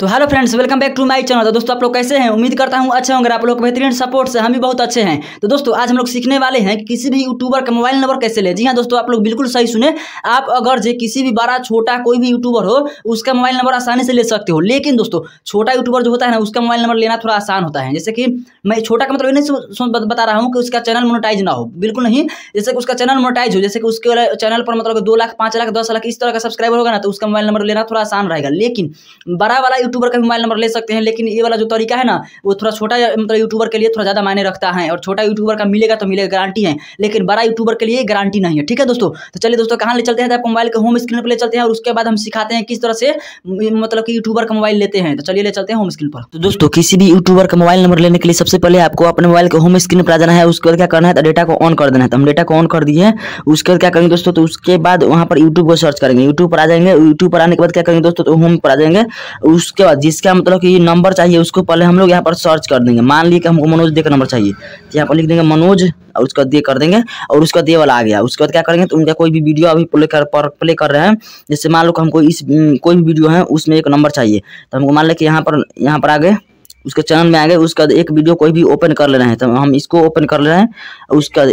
तो hello friends welcome back to my channel तो दोस्तों आप लोग कैसे हैं उम्मीद करता हूं अच्छे होंगे आप लोग बेहतरीन सपोर्ट से हम भी बहुत अच्छे हैं तो दोस्तों आज हम लोग सीखने वाले हैं किसी भी यूट्यूबर का मोबाइल नंबर कैसे ले जी हाँ दोस्तों आप लोग बिल्कुल सही सुने आप अगर जो किसी भी बड़ा छोटा कोई भी यूट्यूबर हो उसका मोबाइल नंबर आसानी से ले सकते हो लेकिन दोस्तों छोटा यूट्यूबर जो होता है ना उसका मोबाइल नंबर लेना थोड़ा आसान होता है जैसे कि मैं छोटा का मतलब नहीं बता रहा हूँ कि उसका चैनल मोनोटाइज ना हो बिल्कुल नहीं जैसे कि उसका चैनल मोनोटाइज हो जैसे कि उसके चैनल पर मतलब दो लाख पाँच लाख दस लाख इस तरह का सब्सक्राइबर होगा ना तो उसका मोबाइल नंबर लेना थोड़ा आसान रहेगा लेकिन बड़ा वाला यूट्यूबर का मोबाइल नंबर ले सकते हैं लेकिन ये वाला जो तरीका है ना वो थोड़ा छोटा मतलब यूट्यूबर के लिए थोड़ा ज़्यादा मायने रखता है और छोटा यूट्यूबर का मिलेगा तो मिलेगा गारंटी है लेकिन बड़ा यूट्यूबर के लिए गारंटी नहीं है ठीक है दोस्तों तो चलिए दोस्तों कहाँ ले चलते हैं आपको मोबाइल के होम स्क्रीन पर ले चलते हैं और उसके बाद हम सिखाते हैं किस तरह से मतलब कि यूट्यूबर का मोबाइल लेते हैं तो चलिए ले चलते हैं होम स्क्रीन पर तो दोस्तों किसी भी यूट्यूबर का मोबाइल नंबर लेने के लिए सबसे पहले आपको अपने मोबाइल के होम स्क्रीन पर आ जाना है उसके बाद क्या करना है तो डेटा को ऑन कर देना है तो हम डेटा को ऑन कर दिए उसके बाद क्या करेंगे दोस्तों तो उसके बाद वहाँ पर यूट्यूब को सर्च करेंगे यूट्यूब पर आ जाएंगे यूट्यूब पर आने के बाद क्या करेंगे दोस्तों तो होम पर आ जाएंगे उस उसके बाद जिसका मतलब कि नंबर चाहिए उसको पहले हम लोग यहाँ पर सर्च कर देंगे मान लीजिए कि हमको मनोज दे का नंबर चाहिए तो यहाँ पर लिख देंगे मनोज और उसका दे कर देंगे और उसका दे वाला आ गया उसके बाद क्या करेंगे तो उनका कोई भी वीडियो अभी प्ले कर पर प्ले कर रहे हैं जैसे मान लो कि हमको इस कोई भी वीडियो है उसमें एक नंबर चाहिए तो हमको मान लें कि यहाँ पर यहाँ पर आ गए उसके चैनल में आ गए उसका एक वीडियो कोई भी ओपन कर ले रहे हैं तो हम इसको ओपन कर ले रहे हैं उसका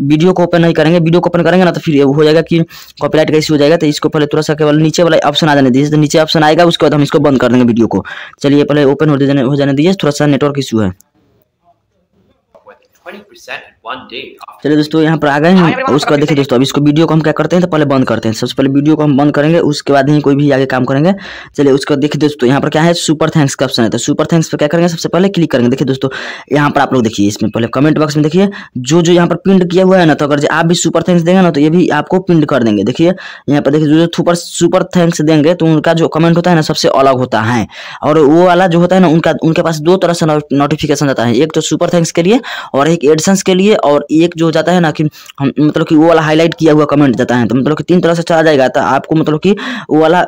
वीडियो को ओपन नहीं करेंगे वीडियो को ओपन करेंगे ना तो फिर हो जाएगा कि कॉपीराइट का इश्यू हो जाएगा तो इसको पहले थोड़ा सा केवल नीचे वाला ऑप्शन आ जाने दीजिए तो नीचे ऑप्शन आएगा उसके बाद हम इसको बंद कर देंगे वीडियो को चलिए पहले ओपन हो जाने हो जाने दीजिए थोड़ा सा नेटवर्क इशू है चलिए दोस्तों यहाँ पर आ गए हैं और उसके बाद देखिए दोस्तों अब इसको वीडियो को हम क्या करते हैं तो पहले बंद करते हैं सबसे पहले वीडियो को हम बंद करेंगे उसके बाद ही कोई भी आगे काम करेंगे चलिए उसके बाद देखिए दोस्तों यहाँ पर क्या है सुपर थैंक्स का ऑप्शन है तो सुपर थैंक्स पर क्या करेंगे सबसे पहले क्लिक करेंगे देखिए दोस्तों यहाँ पर आप लोग देखिए इसमें पहले कमेंट बॉक्स में देखिए जो जो यहाँ पर प्रिंट किया हुआ है ना तो अगर आप भी सुपर थैंक्स देंगे ना तो ये भी आपको प्रिंट कर देंगे देखिए यहाँ पर देखिए जो सुपर सुपर थैंक्स देंगे तो उनका जो कमेंट होता है ना सबसे अलग होता है और वो वाला जो होता है ना उनका उनके पास दो तरह से नोटिफिकेशन आता है एक तो सुपर थैंक्स के लिए और एक एडसेंस के लिए और एक जो जाता है ना कि हम मतलब कि वो वाला हाईलाइट किया हुआ कमेंट जाता है तो मतलब कि तीन तरह से चला जाएगा तो आपको मतलब कि वो वाला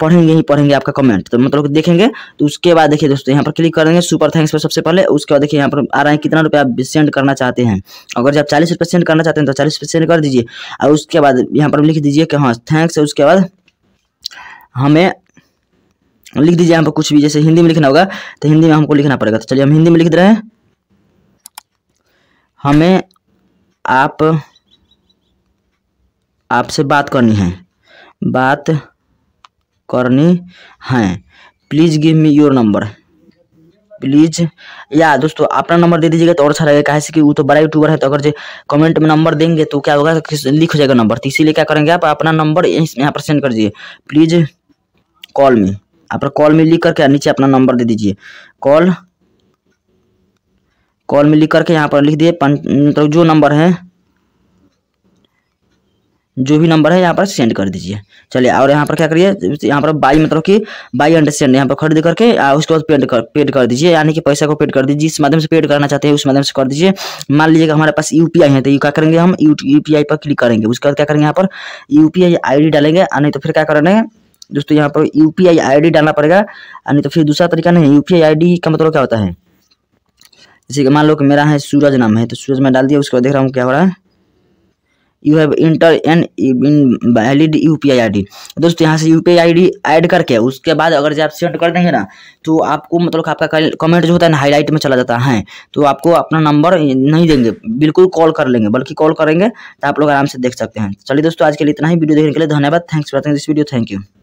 पढ़ेंगे ही पढ़ेंगे आपका कमेंट तो मतलब कि देखेंगे तो उसके बाद देखिए दोस्तों यहाँ पर क्लिक करेंगे सुपर थैंक्स पर सबसे पहले उसके बाद देखिए यहाँ पर आ रहा है कितना रुपया आप सेंड करना चाहते हैं अगर जब चालीस रुपये सेंड करना चाहते हैं तो चालीस रुपये सेंड कर दीजिए और उसके बाद यहाँ पर लिख दीजिए कि हाँ थैंक्स उसके बाद हमें लिख दीजिए यहाँ पर कुछ भी जैसे हिंदी में लिखना होगा तो हिंदी में हमको लिखना पड़ेगा तो चलिए हम हिंदी में लिख दे रहे हैं हमें आप आपसे बात करनी है बात करनी है please give me your number please या दोस्तों अपना नंबर दे दीजिएगा तो और अच्छा लगेगा कैसे कि वो तो बड़ा यूट्यूबर है तो अगर जो कमेंट में नंबर देंगे तो क्या होगा लिख हो जाएगा नंबर तो इसीलिए क्या करेंगे आप अपना नंबर यहाँ पर सेंड कर दीजिए प्लीज़ कॉल मी आप कॉल में लिख करके नीचे अपना नंबर दे दीजिए कॉल कॉल में लिख करके यहाँ पर लिख दिए मतलब जो नंबर है जो भी नंबर है यहाँ पर सेंड कर दीजिए चलिए और यहाँ पर क्या करिए यहाँ पर बाई मतलब कि बाई अंडर सेंड यहाँ पर खरीद करके आ, उसके बाद पेड कर पेड कर दीजिए यानी कि पैसा को पेड कर दीजिए जिस माध्यम से पेड करना चाहते हैं उस माध्यम से कर दीजिए मान लीजिए कि हमारे पास यू है तो क्या करेंगे हम यू पर क्लिक करेंगे उसके बाद क्या करेंगे यहाँ पर यू पी डालेंगे नहीं तो फिर क्या करेंगे दोस्तों यहाँ पर यू पी डालना पड़ेगा नहीं तो फिर दूसरा तरीका नहीं यू पी का मतलब क्या होता है जैसे कि मान लो कि मेरा है सूरज नाम है तो सूरज मैं डाल दिया उसके बाद देख रहा हूँ क्या हो रहा है you have enter an invalid U P I I D दोस्तों यहाँ से U P I I D add करके उसके बाद अगर जब आप सेंड कर देंगे ना तो आपको मतलब आपका कमेंट जो होता है ना हाईलाइट में चला जाता है तो आपको अपना नंबर नहीं देंगे बिल्कुल कॉल कर लेंगे बल्कि कॉल करेंगे तो आप लोग आराम से देख सकते हैं चलिए दोस्तों आज के लिए इतना ही वीडियो देखने के लिए धन्यवाद thanks for this video thank you